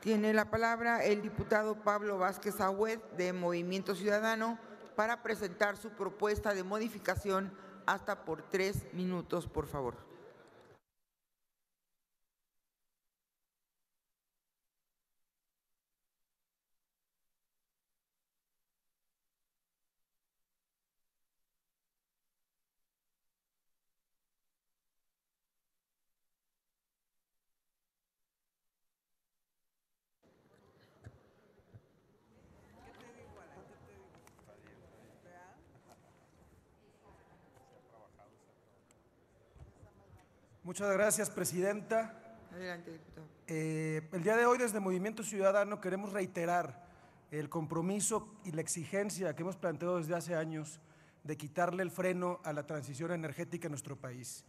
Tiene la palabra el diputado Pablo Vázquez Agüed de Movimiento Ciudadano para presentar su propuesta de modificación hasta por tres minutos, por favor. Muchas gracias, Presidenta. Adelante, diputado. Eh, el día de hoy, desde Movimiento Ciudadano, queremos reiterar el compromiso y la exigencia que hemos planteado desde hace años de quitarle el freno a la transición energética en nuestro país.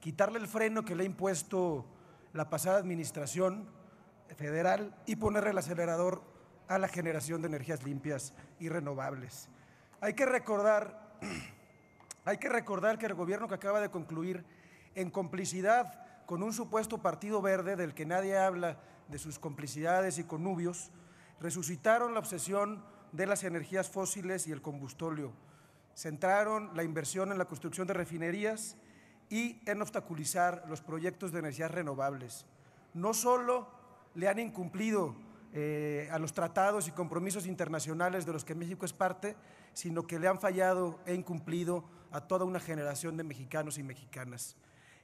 Quitarle el freno que le ha impuesto la pasada administración federal y ponerle el acelerador a la generación de energías limpias y renovables. Hay que recordar, hay que, recordar que el gobierno que acaba de concluir en complicidad con un supuesto partido verde del que nadie habla de sus complicidades y connubios, resucitaron la obsesión de las energías fósiles y el combustóleo, centraron la inversión en la construcción de refinerías y en obstaculizar los proyectos de energías renovables. No solo le han incumplido eh, a los tratados y compromisos internacionales de los que México es parte, sino que le han fallado e incumplido a toda una generación de mexicanos y mexicanas.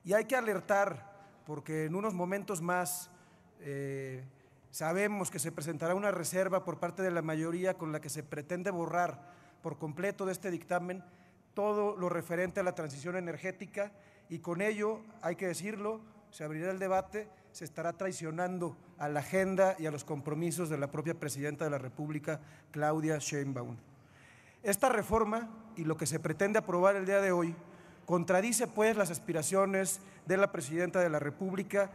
Y hay que alertar, porque en unos momentos más eh, sabemos que se presentará una reserva por parte de la mayoría con la que se pretende borrar por completo de este dictamen todo lo referente a la transición energética y con ello, hay que decirlo, se abrirá el debate, se estará traicionando a la agenda y a los compromisos de la propia presidenta de la República, Claudia Sheinbaum. Esta reforma y lo que se pretende aprobar el día de hoy Contradice pues las aspiraciones de la presidenta de la República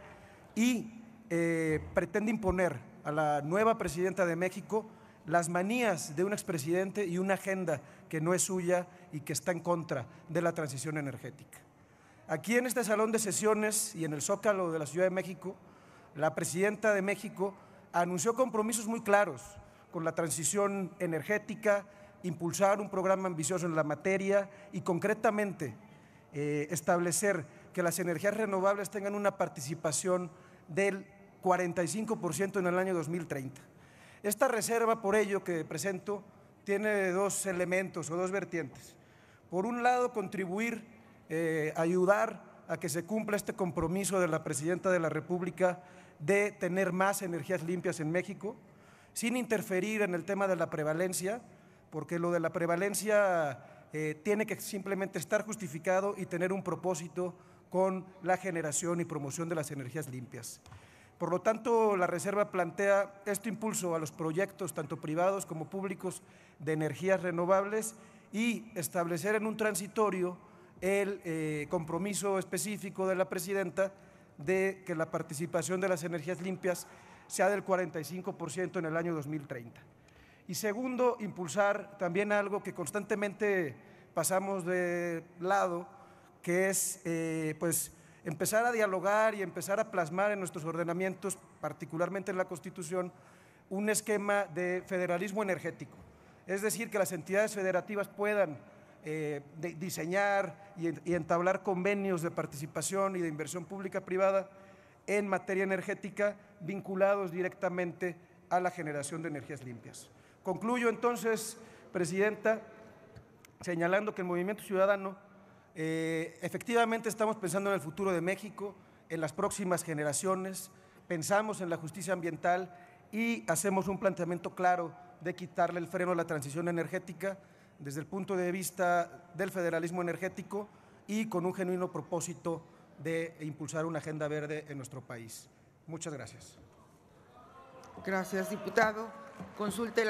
y eh, pretende imponer a la nueva presidenta de México las manías de un expresidente y una agenda que no es suya y que está en contra de la transición energética. Aquí en este salón de sesiones y en el Zócalo de la Ciudad de México, la presidenta de México anunció compromisos muy claros con la transición energética, impulsar un programa ambicioso en la materia y concretamente eh, establecer que las energías renovables tengan una participación del 45% en el año 2030. Esta reserva, por ello, que presento, tiene dos elementos o dos vertientes. Por un lado, contribuir, eh, ayudar a que se cumpla este compromiso de la Presidenta de la República de tener más energías limpias en México, sin interferir en el tema de la prevalencia, porque lo de la prevalencia eh, tiene que simplemente estar justificado y tener un propósito con la generación y promoción de las energías limpias. Por lo tanto, la Reserva plantea este impulso a los proyectos, tanto privados como públicos, de energías renovables y establecer en un transitorio el eh, compromiso específico de la presidenta de que la participación de las energías limpias sea del 45% en el año 2030. Y segundo, impulsar también algo que constantemente pasamos de lado, que es eh, pues, empezar a dialogar y empezar a plasmar en nuestros ordenamientos, particularmente en la Constitución, un esquema de federalismo energético. Es decir, que las entidades federativas puedan eh, diseñar y, entablar convenios de participación y de inversión pública-privada en materia energética vinculados directamente a la generación de energías limpias. Concluyo entonces, Presidenta, señalando que el Movimiento Ciudadano eh, efectivamente estamos pensando en el futuro de México, en las próximas generaciones, pensamos en la justicia ambiental y hacemos un planteamiento claro de quitarle el freno a la transición energética desde el punto de vista del federalismo energético y con un genuino propósito de impulsar una agenda verde en nuestro país. Muchas gracias. Gracias, diputado. Consulte